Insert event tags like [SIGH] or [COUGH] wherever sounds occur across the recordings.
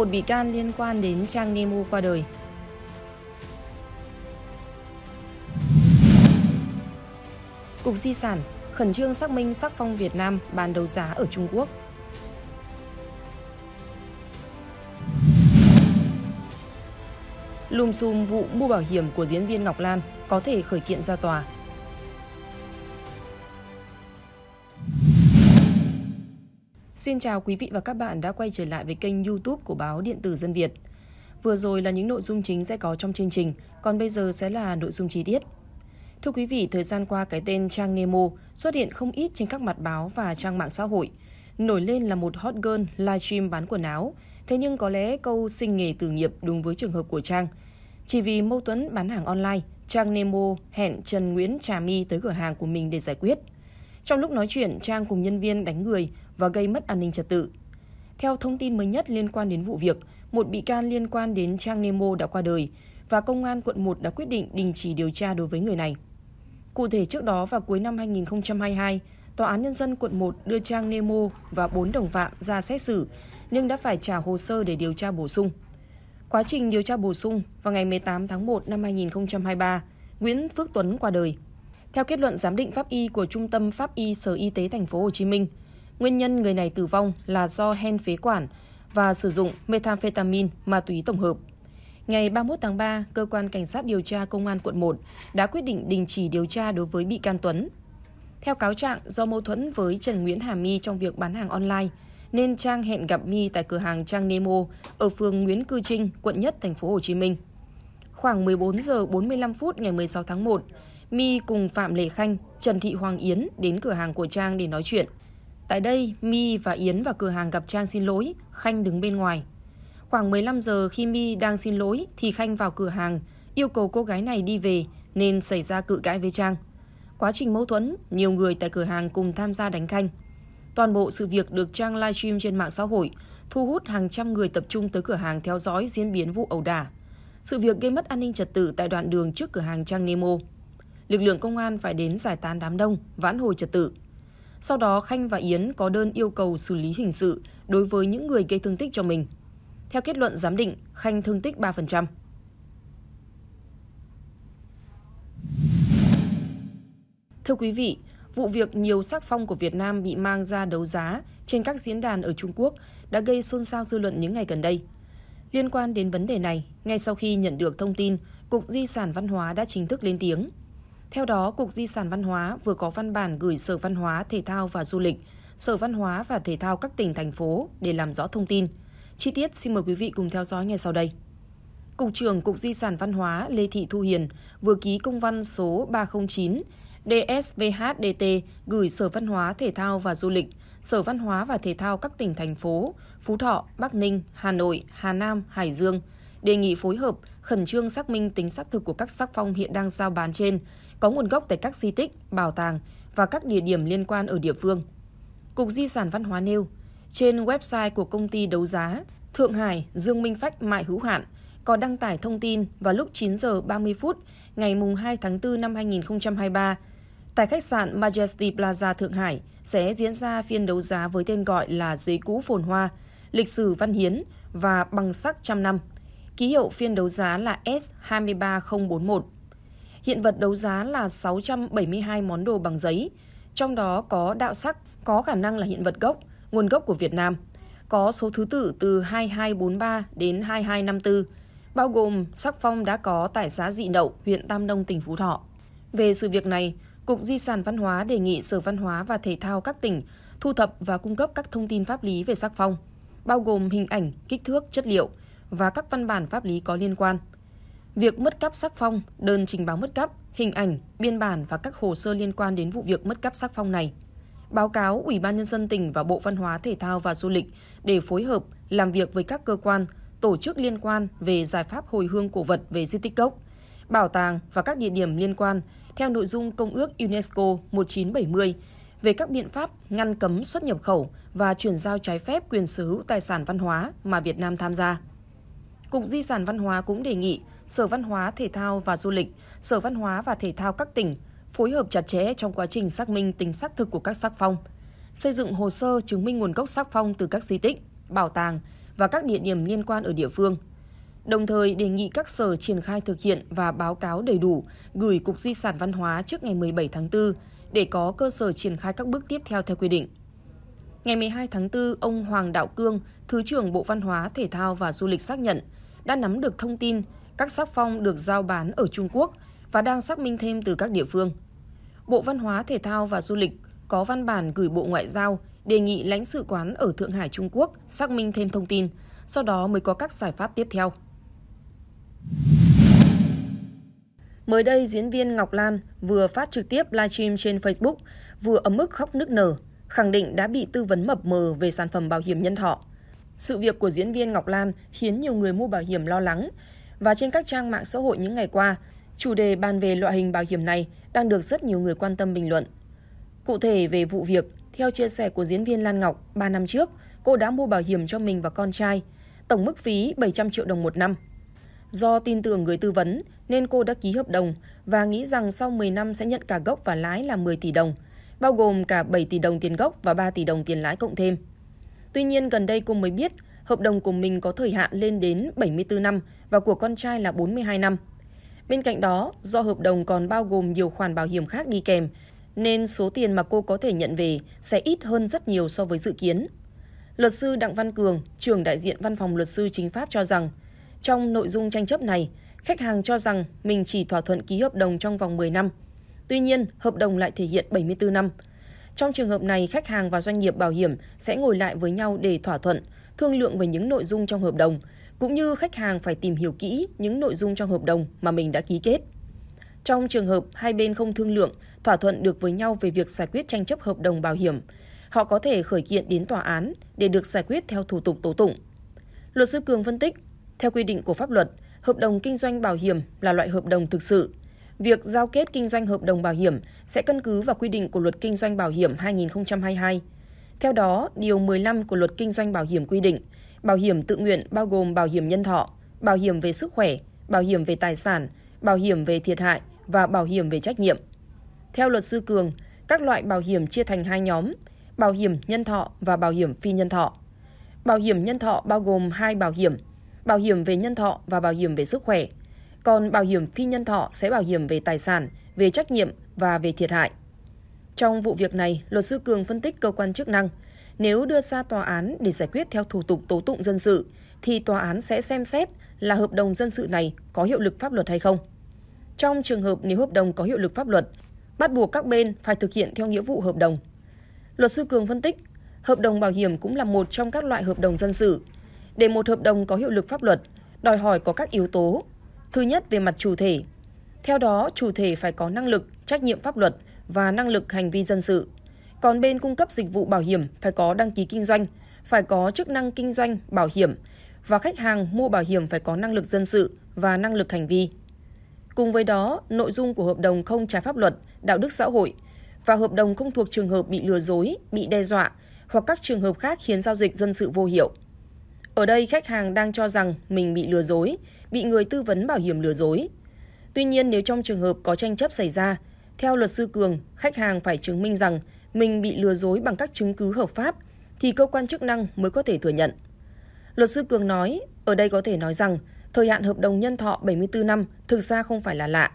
một bị can liên quan đến trang Nemo qua đời. Cục Di sản khẩn trương xác minh sắc phong Việt Nam bán đấu giá ở Trung Quốc. Lùm xùm vụ mua bảo hiểm của diễn viên Ngọc Lan có thể khởi kiện ra tòa Xin chào quý vị và các bạn đã quay trở lại với kênh YouTube của báo Điện tử Dân Việt. Vừa rồi là những nội dung chính sẽ có trong chương trình, còn bây giờ sẽ là nội dung chi tiết. Thưa quý vị, thời gian qua cái tên Trang Nemo xuất hiện không ít trên các mặt báo và trang mạng xã hội. Nổi lên là một hot girl livestream bán quần áo, thế nhưng có lẽ câu sinh nghề từ nghiệp đúng với trường hợp của Trang. Chỉ vì mâu thuẫn bán hàng online, Trang Nemo hẹn Trần Nguyễn Trà My tới cửa hàng của mình để giải quyết – trong lúc nói chuyện, Trang cùng nhân viên đánh người và gây mất an ninh trật tự. Theo thông tin mới nhất liên quan đến vụ việc, một bị can liên quan đến Trang Nemo đã qua đời và Công an quận 1 đã quyết định đình chỉ điều tra đối với người này. Cụ thể trước đó vào cuối năm 2022, Tòa án Nhân dân quận 1 đưa Trang Nemo và 4 đồng phạm ra xét xử, nhưng đã phải trả hồ sơ để điều tra bổ sung. Quá trình điều tra bổ sung, vào ngày 18 tháng 1 năm 2023, Nguyễn Phước Tuấn qua đời. Theo kết luận giám định pháp y của Trung tâm Pháp y Sở Y tế Thành phố Hồ Chí Minh, nguyên nhân người này tử vong là do hen phế quản và sử dụng methamphetamine ma túy tổng hợp. Ngày 31 tháng 3, cơ quan cảnh sát điều tra công an quận 1 đã quyết định đình chỉ điều tra đối với bị can Tuấn. Theo cáo trạng, do mâu thuẫn với Trần Nguyễn Hà My trong việc bán hàng online, nên Trang hẹn gặp My tại cửa hàng Trang Nemo ở phường Nguyễn Cư Trinh, quận Nhất, thành phố Hồ Chí Minh. Khoảng 14 giờ 45 phút ngày 16 tháng 1, My cùng Phạm Lệ Khanh, Trần Thị Hoàng Yến đến cửa hàng của Trang để nói chuyện. Tại đây, My và Yến vào cửa hàng gặp Trang xin lỗi, Khanh đứng bên ngoài. Khoảng 15 giờ khi My đang xin lỗi thì Khanh vào cửa hàng, yêu cầu cô gái này đi về nên xảy ra cự cãi với Trang. Quá trình mâu thuẫn, nhiều người tại cửa hàng cùng tham gia đánh Khanh. Toàn bộ sự việc được Trang livestream trên mạng xã hội, thu hút hàng trăm người tập trung tới cửa hàng theo dõi diễn biến vụ ẩu đả. Sự việc gây mất an ninh trật tự tại đoạn đường trước cửa hàng Trang Nemo lực lượng công an phải đến giải tán đám đông, vãn hồi trật tự. Sau đó Khanh và Yến có đơn yêu cầu xử lý hình sự đối với những người gây thương tích cho mình. Theo kết luận giám định, Khanh thương tích 3%. Thưa quý vị, vụ việc nhiều sắc phong của Việt Nam bị mang ra đấu giá trên các diễn đàn ở Trung Quốc đã gây xôn xao dư luận những ngày gần đây. Liên quan đến vấn đề này, ngay sau khi nhận được thông tin, Cục Di sản Văn hóa đã chính thức lên tiếng – theo đó, Cục Di sản Văn hóa vừa có văn bản gửi Sở Văn hóa, Thể thao và Du lịch, Sở Văn hóa và Thể thao các tỉnh, thành phố để làm rõ thông tin. Chi tiết xin mời quý vị cùng theo dõi ngay sau đây. Cục trưởng Cục Di sản Văn hóa Lê Thị Thu Hiền vừa ký công văn số 309 DSVHDT gửi Sở Văn hóa, Thể thao và Du lịch, Sở Văn hóa và Thể thao các tỉnh, thành phố Phú Thọ, Bắc Ninh, Hà Nội, Hà Nam, Hải Dương – đề nghị phối hợp khẩn trương xác minh tính xác thực của các sắc phong hiện đang giao bán trên có nguồn gốc tại các di tích, bảo tàng và các địa điểm liên quan ở địa phương. Cục Di sản Văn hóa nêu, trên website của công ty đấu giá Thượng Hải Dương Minh Phách Mại Hữu Hạn có đăng tải thông tin vào lúc 9 giờ 30 phút ngày 2 tháng 4 năm 2023 Tại khách sạn Majesty Plaza Thượng Hải sẽ diễn ra phiên đấu giá với tên gọi là Giấy cũ phồn hoa, lịch sử văn hiến và bằng sắc trăm năm. Ký hiệu phiên đấu giá là S23041. Hiện vật đấu giá là 672 món đồ bằng giấy, trong đó có đạo sắc, có khả năng là hiện vật gốc, nguồn gốc của Việt Nam, có số thứ tự từ 2243 đến 2254, bao gồm sắc phong đã có tại xã Dị Đậu, huyện Tam Nông, tỉnh Phú Thọ. Về sự việc này, Cục Di sản Văn hóa đề nghị Sở Văn hóa và Thể thao các tỉnh thu thập và cung cấp các thông tin pháp lý về sắc phong, bao gồm hình ảnh, kích thước, chất liệu và các văn bản pháp lý có liên quan – Việc mất cắp sắc phong, đơn trình báo mất cắp, hình ảnh, biên bản và các hồ sơ liên quan đến vụ việc mất cắp sắc phong này. Báo cáo Ủy ban Nhân dân tỉnh và Bộ Văn hóa Thể thao và Du lịch để phối hợp làm việc với các cơ quan, tổ chức liên quan về giải pháp hồi hương cổ vật về di tích cốc, bảo tàng và các địa điểm liên quan theo nội dung Công ước UNESCO 1970 về các biện pháp ngăn cấm xuất nhập khẩu và chuyển giao trái phép quyền sở hữu tài sản văn hóa mà Việt Nam tham gia. Cục Di sản Văn hóa cũng đề nghị Sở Văn hóa, Thể thao và Du lịch, Sở Văn hóa và Thể thao các tỉnh phối hợp chặt chẽ trong quá trình xác minh tính xác thực của các sắc phong, xây dựng hồ sơ chứng minh nguồn gốc sắc phong từ các di tích, bảo tàng và các địa điểm liên quan ở địa phương. Đồng thời đề nghị các sở triển khai thực hiện và báo cáo đầy đủ gửi Cục Di sản Văn hóa trước ngày 17 tháng 4 để có cơ sở triển khai các bước tiếp theo theo quy định. Ngày 12 tháng 4, ông Hoàng Đạo Cương, Thứ trưởng Bộ Văn hóa, Thể thao và Du lịch xác nhận – đã nắm được thông tin các sắc phong được giao bán ở Trung Quốc và đang xác minh thêm từ các địa phương. Bộ Văn hóa, Thể thao và Du lịch có văn bản gửi Bộ Ngoại giao đề nghị lãnh sự quán ở Thượng Hải Trung Quốc xác minh thêm thông tin, sau đó mới có các giải pháp tiếp theo. Mới đây, diễn viên Ngọc Lan vừa phát trực tiếp livestream trên Facebook, vừa ấm ức khóc nức nở, khẳng định đã bị tư vấn mập mờ về sản phẩm bảo hiểm nhân thọ. Sự việc của diễn viên Ngọc Lan khiến nhiều người mua bảo hiểm lo lắng. Và trên các trang mạng xã hội những ngày qua, chủ đề bàn về loại hình bảo hiểm này đang được rất nhiều người quan tâm bình luận. Cụ thể về vụ việc, theo chia sẻ của diễn viên Lan Ngọc, 3 năm trước, cô đã mua bảo hiểm cho mình và con trai, tổng mức phí 700 triệu đồng một năm. Do tin tưởng người tư vấn nên cô đã ký hợp đồng và nghĩ rằng sau 10 năm sẽ nhận cả gốc và lãi là 10 tỷ đồng, bao gồm cả 7 tỷ đồng tiền gốc và 3 tỷ đồng tiền lãi cộng thêm. Tuy nhiên gần đây cô mới biết hợp đồng của mình có thời hạn lên đến 74 năm và của con trai là 42 năm. Bên cạnh đó, do hợp đồng còn bao gồm nhiều khoản bảo hiểm khác đi kèm, nên số tiền mà cô có thể nhận về sẽ ít hơn rất nhiều so với dự kiến. Luật sư Đặng Văn Cường, trưởng đại diện văn phòng luật sư chính pháp cho rằng, trong nội dung tranh chấp này, khách hàng cho rằng mình chỉ thỏa thuận ký hợp đồng trong vòng 10 năm. Tuy nhiên, hợp đồng lại thể hiện 74 năm – trong trường hợp này, khách hàng và doanh nghiệp bảo hiểm sẽ ngồi lại với nhau để thỏa thuận, thương lượng về những nội dung trong hợp đồng, cũng như khách hàng phải tìm hiểu kỹ những nội dung trong hợp đồng mà mình đã ký kết. Trong trường hợp hai bên không thương lượng, thỏa thuận được với nhau về việc giải quyết tranh chấp hợp đồng bảo hiểm, họ có thể khởi kiện đến tòa án để được giải quyết theo thủ tục tố tụng. Luật sư Cường phân tích, theo quy định của pháp luật, hợp đồng kinh doanh bảo hiểm là loại hợp đồng thực sự Việc giao kết kinh doanh hợp đồng bảo hiểm sẽ căn cứ vào quy định của Luật Kinh doanh Bảo hiểm 2022. Theo đó, Điều 15 của Luật Kinh doanh Bảo hiểm quy định, bảo hiểm tự nguyện bao gồm bảo hiểm nhân thọ, bảo hiểm về sức khỏe, bảo hiểm về tài sản, bảo hiểm về thiệt hại và bảo hiểm về trách nhiệm. Theo luật sư Cường, các loại bảo hiểm chia thành hai nhóm, bảo hiểm nhân thọ và bảo hiểm phi nhân thọ. Bảo hiểm nhân thọ bao gồm hai bảo hiểm, bảo hiểm về nhân thọ và bảo hiểm về sức khỏe – còn bảo hiểm phi nhân thọ sẽ bảo hiểm về tài sản, về trách nhiệm và về thiệt hại. Trong vụ việc này, luật sư Cường phân tích cơ quan chức năng, nếu đưa ra tòa án để giải quyết theo thủ tục tố tụng dân sự thì tòa án sẽ xem xét là hợp đồng dân sự này có hiệu lực pháp luật hay không. Trong trường hợp nếu hợp đồng có hiệu lực pháp luật, bắt buộc các bên phải thực hiện theo nghĩa vụ hợp đồng. Luật sư Cường phân tích, hợp đồng bảo hiểm cũng là một trong các loại hợp đồng dân sự. Để một hợp đồng có hiệu lực pháp luật, đòi hỏi có các yếu tố Thứ nhất về mặt chủ thể. Theo đó, chủ thể phải có năng lực, trách nhiệm pháp luật và năng lực hành vi dân sự. Còn bên cung cấp dịch vụ bảo hiểm phải có đăng ký kinh doanh, phải có chức năng kinh doanh bảo hiểm và khách hàng mua bảo hiểm phải có năng lực dân sự và năng lực hành vi. Cùng với đó, nội dung của hợp đồng không trái pháp luật, đạo đức xã hội và hợp đồng không thuộc trường hợp bị lừa dối, bị đe dọa hoặc các trường hợp khác khiến giao dịch dân sự vô hiệu. Ở đây khách hàng đang cho rằng mình bị lừa dối, bị người tư vấn bảo hiểm lừa dối. Tuy nhiên nếu trong trường hợp có tranh chấp xảy ra, theo luật sư Cường, khách hàng phải chứng minh rằng mình bị lừa dối bằng các chứng cứ hợp pháp thì cơ quan chức năng mới có thể thừa nhận. Luật sư Cường nói, ở đây có thể nói rằng thời hạn hợp đồng nhân thọ 74 năm thực ra không phải là lạ.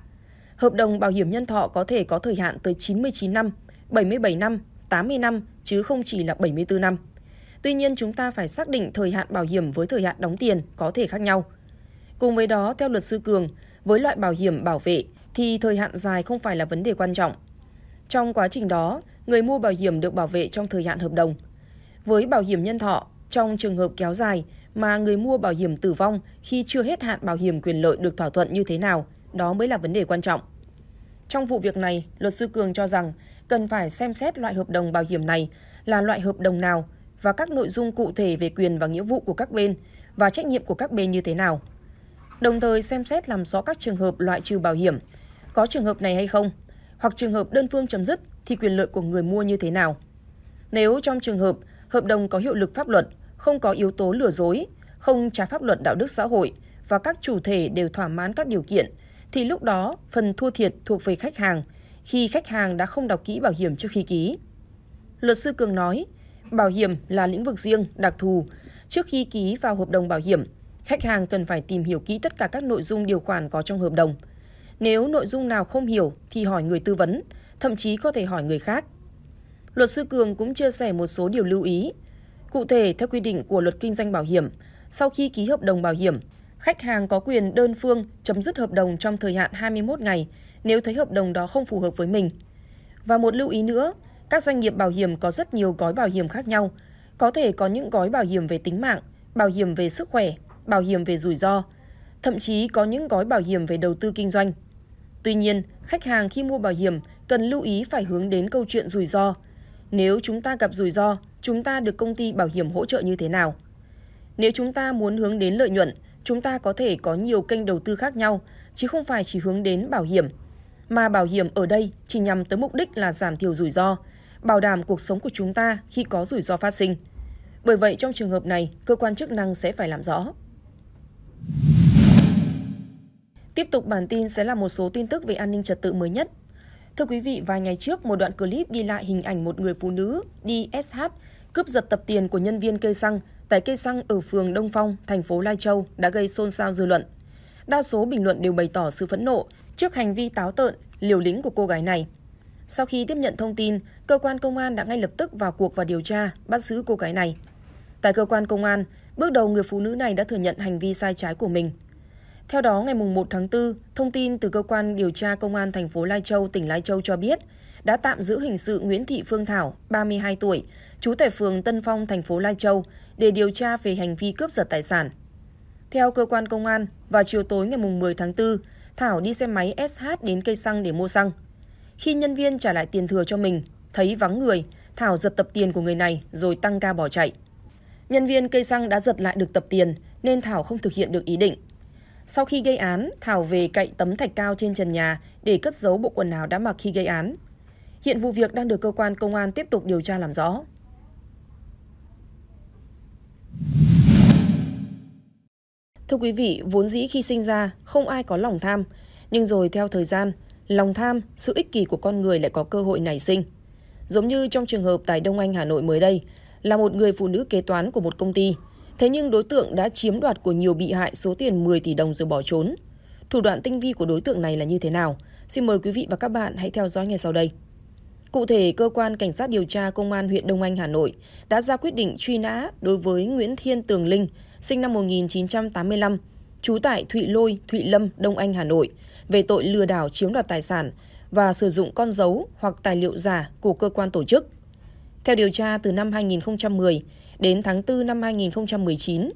Hợp đồng bảo hiểm nhân thọ có thể có thời hạn tới 99 năm, 77 năm, 80 năm chứ không chỉ là 74 năm. Tuy nhiên chúng ta phải xác định thời hạn bảo hiểm với thời hạn đóng tiền có thể khác nhau. Cùng với đó, theo luật sư Cường, với loại bảo hiểm bảo vệ thì thời hạn dài không phải là vấn đề quan trọng. Trong quá trình đó, người mua bảo hiểm được bảo vệ trong thời hạn hợp đồng. Với bảo hiểm nhân thọ, trong trường hợp kéo dài mà người mua bảo hiểm tử vong khi chưa hết hạn bảo hiểm quyền lợi được thỏa thuận như thế nào, đó mới là vấn đề quan trọng. Trong vụ việc này, luật sư Cường cho rằng cần phải xem xét loại hợp đồng bảo hiểm này là loại hợp đồng nào và các nội dung cụ thể về quyền và nghĩa vụ của các bên và trách nhiệm của các bên như thế nào. Đồng thời xem xét làm rõ các trường hợp loại trừ bảo hiểm, có trường hợp này hay không, hoặc trường hợp đơn phương chấm dứt thì quyền lợi của người mua như thế nào. Nếu trong trường hợp hợp đồng có hiệu lực pháp luật, không có yếu tố lừa dối, không trái pháp luật đạo đức xã hội và các chủ thể đều thỏa mãn các điều kiện thì lúc đó phần thua thiệt thuộc về khách hàng khi khách hàng đã không đọc kỹ bảo hiểm trước khi ký. Luật sư Cường nói, bảo hiểm là lĩnh vực riêng, đặc thù. Trước khi ký vào hợp đồng bảo hiểm, khách hàng cần phải tìm hiểu kỹ tất cả các nội dung điều khoản có trong hợp đồng. Nếu nội dung nào không hiểu thì hỏi người tư vấn, thậm chí có thể hỏi người khác. Luật sư Cường cũng chia sẻ một số điều lưu ý. Cụ thể, theo quy định của luật kinh doanh bảo hiểm, sau khi ký hợp đồng bảo hiểm, khách hàng có quyền đơn phương chấm dứt hợp đồng trong thời hạn 21 ngày nếu thấy hợp đồng đó không phù hợp với mình. Và một lưu ý nữa, các doanh nghiệp bảo hiểm có rất nhiều gói bảo hiểm khác nhau, có thể có những gói bảo hiểm về tính mạng, bảo hiểm về sức khỏe, bảo hiểm về rủi ro, thậm chí có những gói bảo hiểm về đầu tư kinh doanh. Tuy nhiên, khách hàng khi mua bảo hiểm cần lưu ý phải hướng đến câu chuyện rủi ro. Nếu chúng ta gặp rủi ro, chúng ta được công ty bảo hiểm hỗ trợ như thế nào? Nếu chúng ta muốn hướng đến lợi nhuận, chúng ta có thể có nhiều kênh đầu tư khác nhau, chứ không phải chỉ hướng đến bảo hiểm. Mà bảo hiểm ở đây chỉ nhằm tới mục đích là giảm thiểu rủi ro, bảo đảm cuộc sống của chúng ta khi có rủi ro phát sinh. Bởi vậy trong trường hợp này, cơ quan chức năng sẽ phải làm rõ. Tiếp tục bản tin sẽ là một số tin tức về an ninh trật tự mới nhất. Thưa quý vị, vài ngày trước, một đoạn clip ghi lại hình ảnh một người phụ nữ đi SH cướp giật tập tiền của nhân viên cây xăng tại cây xăng ở phường Đông Phong, thành phố Lai Châu đã gây xôn xao dư luận. Đa số bình luận đều bày tỏ sự phẫn nộ trước hành vi táo tợn, liều lĩnh của cô gái này. Sau khi tiếp nhận thông tin, cơ quan công an đã ngay lập tức vào cuộc và điều tra, bắt giữ cô gái này. Tại cơ quan công an, bước đầu người phụ nữ này đã thừa nhận hành vi sai trái của mình. Theo đó, ngày 1 tháng 4, thông tin từ cơ quan điều tra công an thành phố Lai Châu, tỉnh Lai Châu cho biết đã tạm giữ hình sự Nguyễn Thị Phương Thảo, 32 tuổi, trú tại phường Tân Phong, thành phố Lai Châu để điều tra về hành vi cướp giật tài sản. Theo cơ quan công an, vào chiều tối ngày 10 tháng 4, Thảo đi xe máy SH đến cây xăng để mua xăng. Khi nhân viên trả lại tiền thừa cho mình, thấy vắng người, Thảo giật tập tiền của người này rồi tăng ca bỏ chạy. Nhân viên cây xăng đã giật lại được tập tiền nên Thảo không thực hiện được ý định. Sau khi gây án, Thảo về cạnh tấm thạch cao trên trần nhà để cất giấu bộ quần áo đã mặc khi gây án. Hiện vụ việc đang được cơ quan công an tiếp tục điều tra làm rõ. Thưa quý vị, vốn dĩ khi sinh ra, không ai có lòng tham, nhưng rồi theo thời gian, lòng tham, sự ích kỷ của con người lại có cơ hội nảy sinh. Giống như trong trường hợp tại Đông Anh Hà Nội mới đây, là một người phụ nữ kế toán của một công ty, thế nhưng đối tượng đã chiếm đoạt của nhiều bị hại số tiền 10 tỷ đồng rồi bỏ trốn. Thủ đoạn tinh vi của đối tượng này là như thế nào? Xin mời quý vị và các bạn hãy theo dõi ngay sau đây. Cụ thể, cơ quan cảnh sát điều tra công an huyện Đông Anh Hà Nội đã ra quyết định truy nã đối với Nguyễn Thiên Tường Linh, sinh năm 1985, trú tại Thụy Lôi, Thụy Lâm, Đông Anh, Hà Nội, về tội lừa đảo chiếm đoạt tài sản và sử dụng con dấu hoặc tài liệu giả của cơ quan tổ chức. Theo điều tra từ năm 2010 đến tháng 4 năm 2019,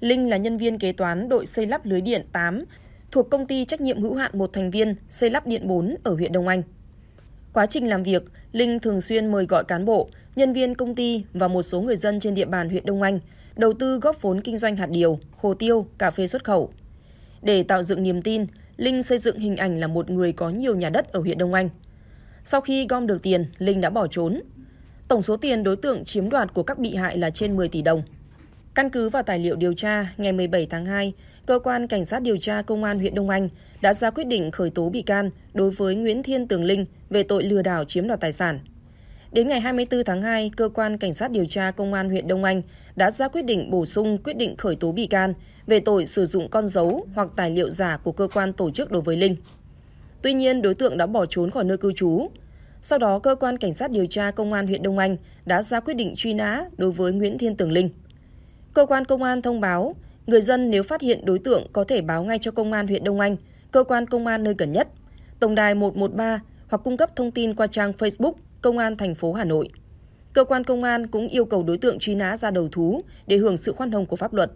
Linh là nhân viên kế toán đội xây lắp lưới điện 8 thuộc công ty trách nhiệm hữu hạn một thành viên xây lắp điện 4 ở huyện Đông Anh. Quá trình làm việc, Linh thường xuyên mời gọi cán bộ, nhân viên công ty và một số người dân trên địa bàn huyện Đông Anh đầu tư góp vốn kinh doanh hạt điều, hồ tiêu, cà phê xuất khẩu. Để tạo dựng niềm tin, Linh xây dựng hình ảnh là một người có nhiều nhà đất ở huyện Đông Anh. Sau khi gom được tiền, Linh đã bỏ trốn. Tổng số tiền đối tượng chiếm đoạt của các bị hại là trên 10 tỷ đồng. Căn cứ vào tài liệu điều tra, ngày 17 tháng 2, cơ quan cảnh sát điều tra công an huyện Đông Anh đã ra quyết định khởi tố bị can đối với Nguyễn Thiên Tường Linh về tội lừa đảo chiếm đoạt tài sản. Đến ngày 24 tháng 2, cơ quan cảnh sát điều tra công an huyện Đông Anh đã ra quyết định bổ sung quyết định khởi tố bị can về tội sử dụng con dấu hoặc tài liệu giả của cơ quan tổ chức đối với Linh. Tuy nhiên, đối tượng đã bỏ trốn khỏi nơi cư trú. Sau đó, cơ quan cảnh sát điều tra công an huyện Đông Anh đã ra quyết định truy nã đối với Nguyễn Thiên Tường Linh. Cơ quan công an thông báo, người dân nếu phát hiện đối tượng có thể báo ngay cho công an huyện Đông Anh, cơ quan công an nơi gần nhất, tổng đài 113 hoặc cung cấp thông tin qua trang Facebook Công an thành phố Hà Nội. Cơ quan công an cũng yêu cầu đối tượng truy nã ra đầu thú để hưởng sự khoan hồng của pháp luật.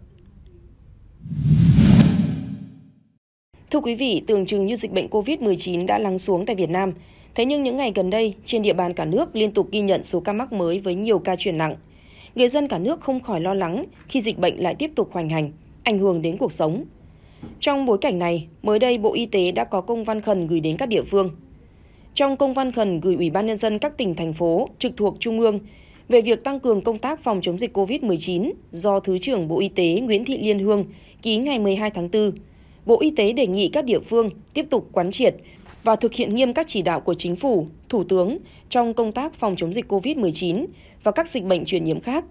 Thưa quý vị, tưởng chừng như dịch bệnh COVID-19 đã lắng xuống tại Việt Nam, thế nhưng những ngày gần đây, trên địa bàn cả nước liên tục ghi nhận số ca mắc mới với nhiều ca chuyển nặng. Người dân cả nước không khỏi lo lắng khi dịch bệnh lại tiếp tục hoành hành, ảnh hưởng đến cuộc sống. Trong bối cảnh này, mới đây Bộ Y tế đã có công văn khẩn gửi đến các địa phương trong công văn khẩn gửi ủy ban nhân dân các tỉnh thành phố trực thuộc trung ương về việc tăng cường công tác phòng chống dịch COVID-19 do Thứ trưởng Bộ Y tế Nguyễn Thị Liên Hương ký ngày 12 tháng 4, Bộ Y tế đề nghị các địa phương tiếp tục quán triệt và thực hiện nghiêm các chỉ đạo của chính phủ, thủ tướng trong công tác phòng chống dịch COVID-19 và các dịch bệnh truyền nhiễm khác.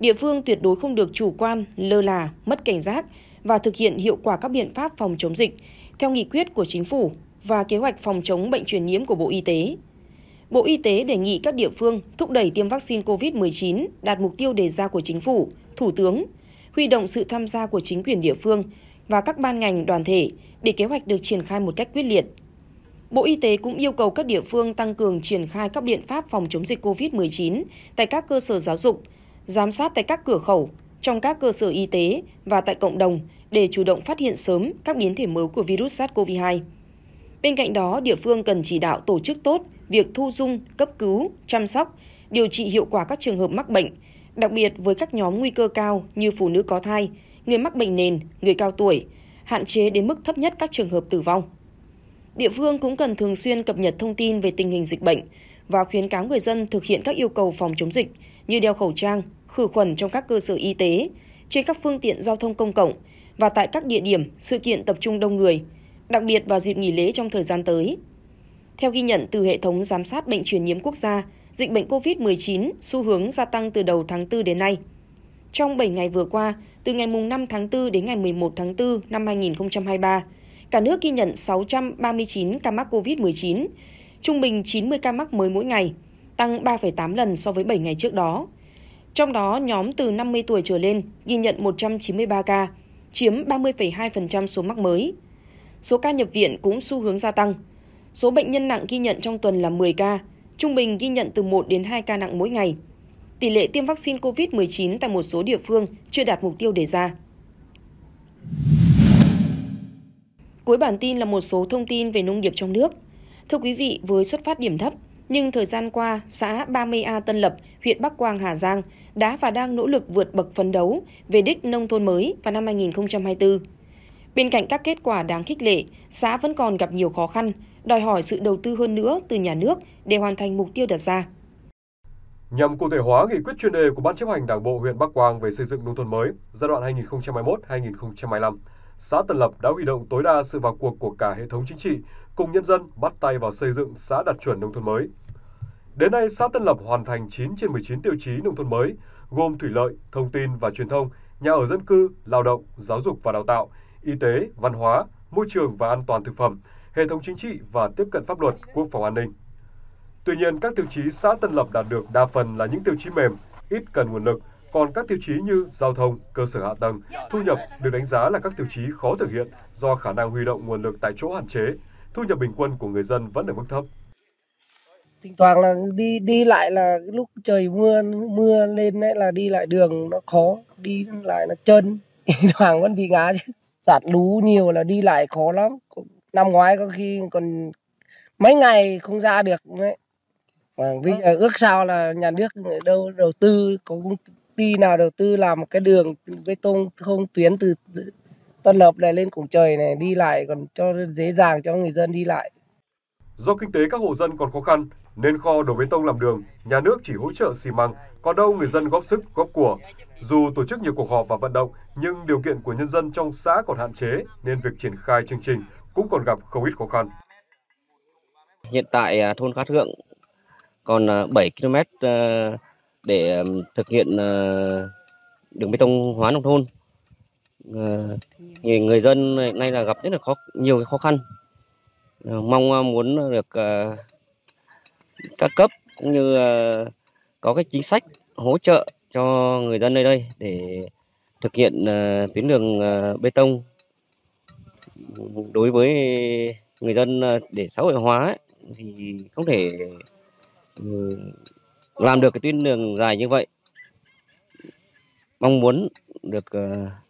Địa phương tuyệt đối không được chủ quan, lơ là, mất cảnh giác và thực hiện hiệu quả các biện pháp phòng chống dịch theo nghị quyết của chính phủ và kế hoạch phòng chống bệnh truyền nhiễm của Bộ Y tế. Bộ Y tế đề nghị các địa phương thúc đẩy tiêm vaccine COVID-19 đạt mục tiêu đề ra của chính phủ, thủ tướng, huy động sự tham gia của chính quyền địa phương và các ban ngành đoàn thể để kế hoạch được triển khai một cách quyết liệt. Bộ Y tế cũng yêu cầu các địa phương tăng cường triển khai các biện pháp phòng chống dịch COVID-19 tại các cơ sở giáo dục, giám sát tại các cửa khẩu, trong các cơ sở y tế và tại cộng đồng để chủ động phát hiện sớm các biến thể mới của virus SARS-CoV-2. Bên cạnh đó, địa phương cần chỉ đạo tổ chức tốt việc thu dung, cấp cứu, chăm sóc, điều trị hiệu quả các trường hợp mắc bệnh, đặc biệt với các nhóm nguy cơ cao như phụ nữ có thai, người mắc bệnh nền, người cao tuổi, hạn chế đến mức thấp nhất các trường hợp tử vong. Địa phương cũng cần thường xuyên cập nhật thông tin về tình hình dịch bệnh và khuyến cáo người dân thực hiện các yêu cầu phòng chống dịch như đeo khẩu trang, khử khuẩn trong các cơ sở y tế, trên các phương tiện giao thông công cộng và tại các địa điểm, sự kiện tập trung đông người – đặc biệt vào dịp nghỉ lễ trong thời gian tới. Theo ghi nhận từ hệ thống giám sát bệnh truyền nhiễm quốc gia, dịch bệnh COVID-19 xu hướng gia tăng từ đầu tháng 4 đến nay. Trong 7 ngày vừa qua, từ ngày 5 tháng 4 đến ngày 11 tháng 4 năm 2023, cả nước ghi nhận 639 ca mắc COVID-19, trung bình 90 ca mắc mới mỗi ngày, tăng 3,8 lần so với 7 ngày trước đó. Trong đó, nhóm từ 50 tuổi trở lên ghi nhận 193 ca, chiếm 30,2% số mắc mới. Số ca nhập viện cũng xu hướng gia tăng. Số bệnh nhân nặng ghi nhận trong tuần là 10 ca, trung bình ghi nhận từ 1 đến 2 ca nặng mỗi ngày. Tỷ lệ tiêm vaccine COVID-19 tại một số địa phương chưa đạt mục tiêu đề ra. Cuối bản tin là một số thông tin về nông nghiệp trong nước. Thưa quý vị, với xuất phát điểm thấp, nhưng thời gian qua, xã 30A Tân Lập, huyện Bắc Quang, Hà Giang đã và đang nỗ lực vượt bậc phấn đấu về đích nông thôn mới vào năm 2024. Bên cạnh các kết quả đáng khích lệ, xã vẫn còn gặp nhiều khó khăn, đòi hỏi sự đầu tư hơn nữa từ nhà nước để hoàn thành mục tiêu đặt ra. Nhằm cụ thể hóa nghị quyết chuyên đề của Ban chấp hành Đảng bộ huyện Bắc Quang về xây dựng nông thôn mới giai đoạn 2021-2025, xã Tân Lập đã huy động tối đa sự vào cuộc của cả hệ thống chính trị cùng nhân dân bắt tay vào xây dựng xã đạt chuẩn nông thôn mới. Đến nay, xã Tân Lập hoàn thành 9 trên 19 tiêu chí nông thôn mới, gồm thủy lợi, thông tin và truyền thông, nhà ở dân cư, lao động, giáo dục và đào tạo – y tế, văn hóa, môi trường và an toàn thực phẩm, hệ thống chính trị và tiếp cận pháp luật, quốc phòng an ninh. Tuy nhiên, các tiêu chí xã Tân Lập đạt được đa phần là những tiêu chí mềm, ít cần nguồn lực, còn các tiêu chí như giao thông, cơ sở hạ tầng, thu nhập được đánh giá là các tiêu chí khó thực hiện do khả năng huy động nguồn lực tại chỗ hạn chế, thu nhập bình quân của người dân vẫn ở mức thấp. Thỉnh thoảng là đi đi lại là lúc trời mưa mưa lên đấy là đi lại đường nó khó, đi lại nó chân, [LAUGHS] thỉnh thoảng vẫn bị ngã chứ giạt lú nhiều là đi lại khó lắm năm ngoái có khi còn mấy ngày không ra được đấy à, bây giờ ước sao là nhà nước đâu đầu tư có công ty nào đầu tư làm một cái đường bê tông thông tuyến từ Tân Lập này lên Cổng Trời này đi lại còn cho dễ dàng cho người dân đi lại. Do kinh tế các hộ dân còn khó khăn nên kho đổ bê tông làm đường, nhà nước chỉ hỗ trợ xi măng, còn đâu người dân góp sức, góp của. Dù tổ chức nhiều cuộc họp và vận động, nhưng điều kiện của nhân dân trong xã còn hạn chế nên việc triển khai chương trình cũng còn gặp không ít khó khăn. Hiện tại à, thôn Khát Thượng còn 7 à, km à, để thực hiện đường bê tông hóa nông thôn. Người dân hiện nay là gặp rất là khó nhiều khó khăn. Mong muốn được các cấp cũng như có cái chính sách hỗ trợ cho người dân nơi đây để thực hiện ờ, tuyến đường ờ, bê tông đối với người dân ờ, để xã hội hóa thì không thể ừ, làm được cái tuyến đường dài như vậy mong muốn được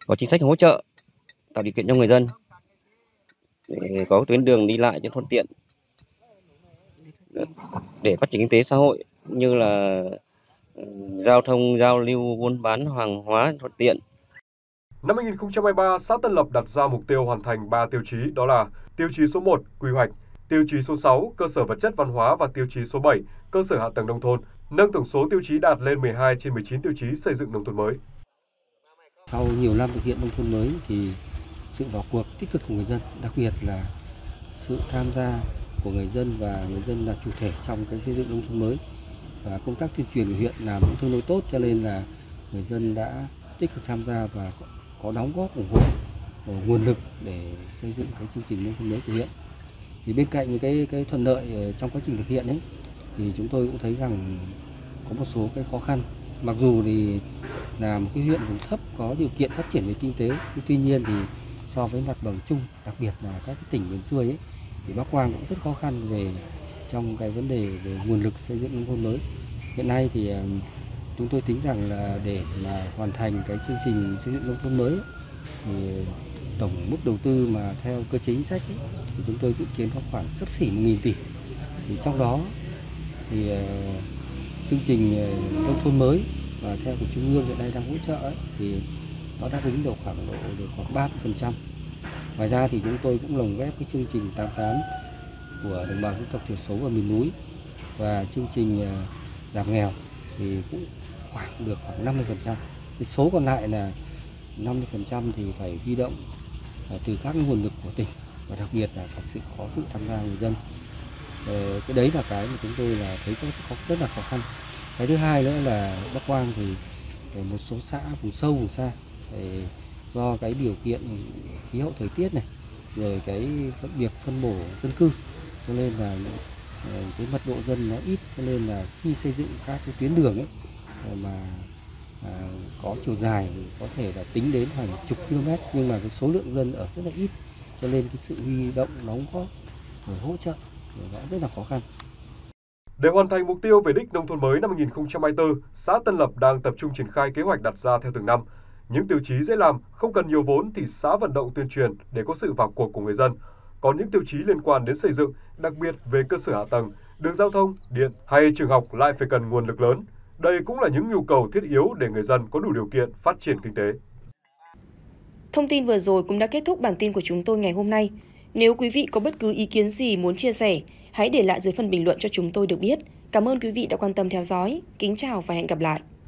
có chính sách hỗ trợ tạo điều kiện cho người dân để có tuyến đường đi lại cho thuận tiện để phát triển kinh tế xã hội như là giao thông giao lưu buôn bán hàng hóa thuận tiện. Năm 2023, xã Tân Lập đặt ra mục tiêu hoàn thành 3 tiêu chí đó là tiêu chí số 1 quy hoạch, tiêu chí số 6 cơ sở vật chất văn hóa và tiêu chí số 7 cơ sở hạ tầng nông thôn, nâng tổng số tiêu chí đạt lên 12 trên 19 tiêu chí xây dựng nông thôn mới. Sau nhiều năm thực hiện nông thôn mới thì sự vào cuộc tích cực của người dân, đặc biệt là sự tham gia của người dân và người dân là chủ thể trong cái xây dựng nông thôn mới và công tác tuyên truyền của huyện làm cũng tương đối tốt cho nên là người dân đã tích cực tham gia và có đóng góp ủng hộ ờ, nguồn lực để xây dựng cái chương trình nông thôn mới của huyện thì bên cạnh những cái cái thuận lợi ờ, trong quá trình thực hiện ấy thì chúng tôi cũng thấy rằng có một số cái khó khăn mặc dù thì là một cái huyện vùng thấp có điều kiện phát triển về kinh tế nhưng tuy nhiên thì so với mặt bằng chung đặc biệt là các cái tỉnh miền xuôi ấy, thì bắc quang cũng rất khó khăn về trong cái vấn đề về nguồn lực xây dựng nông thôn mới. Hiện nay thì ờ, chúng tôi tính rằng là để mà hoàn thành cái chương trình xây dựng nông thôn mới thì tổng mức đầu tư mà theo cơ chế chính sách ấy, thì chúng tôi dự kiến có khoảng sấp xỉ 1.000 tỷ. Thì trong đó thì ờ, chương trình ờ, nông thôn mới và theo của trung ương hiện nay đang hỗ trợ ấy, thì nó đáp ứng được khoảng độ được khoảng 30%. Ngoài ra thì chúng tôi cũng lồng ghép cái chương trình 88 của đồng bào dân tộc thiểu số và miền núi và chương trình ờ, giảm nghèo thì cũng khoảng được khoảng 50%. Cái số còn lại là 50% thì phải huy động ờ, từ các nguồn lực của tỉnh và đặc biệt là phải sự có sự tham gia người dân. Ờ, cái đấy là cái mà chúng tôi là thấy rất, rất là khó khăn. Cái thứ hai nữa là Bắc Quang thì một số xã vùng sâu vùng xa do cái điều kiện khí hậu thời tiết này rồi cái việc phân bổ dân cư cho nên là ờ, cái mật độ dân nó ít cho nên là khi xây dựng các cái tuyến đường ấy ờ, mà à, có chiều dài có thể là tính đến hàng chục km nhưng mà cái số lượng dân ở rất là ít cho nên cái sự huy động đóng góp hỗ trợ nó rất là khó khăn. Để hoàn thành mục tiêu về đích nông thôn mới năm 2024, xã Tân Lập đang tập trung triển khai kế hoạch đặt ra theo từng năm. Những tiêu chí dễ làm, không cần nhiều vốn thì xã vận động tuyên truyền để có sự vào cuộc của người dân có những tiêu chí liên quan đến xây dựng, đặc biệt về cơ sở hạ tầng, đường giao thông, điện hay trường học lại phải cần nguồn lực lớn. Đây cũng là những nhu cầu thiết yếu để người dân có đủ điều kiện phát triển kinh tế. Thông tin vừa rồi cũng đã kết thúc bản tin của chúng tôi ngày hôm nay. Nếu quý vị có bất cứ ý kiến gì muốn chia sẻ, hãy để lại dưới phần bình luận cho chúng tôi được biết. Cảm ơn quý vị đã quan tâm theo dõi. Kính chào và hẹn gặp lại.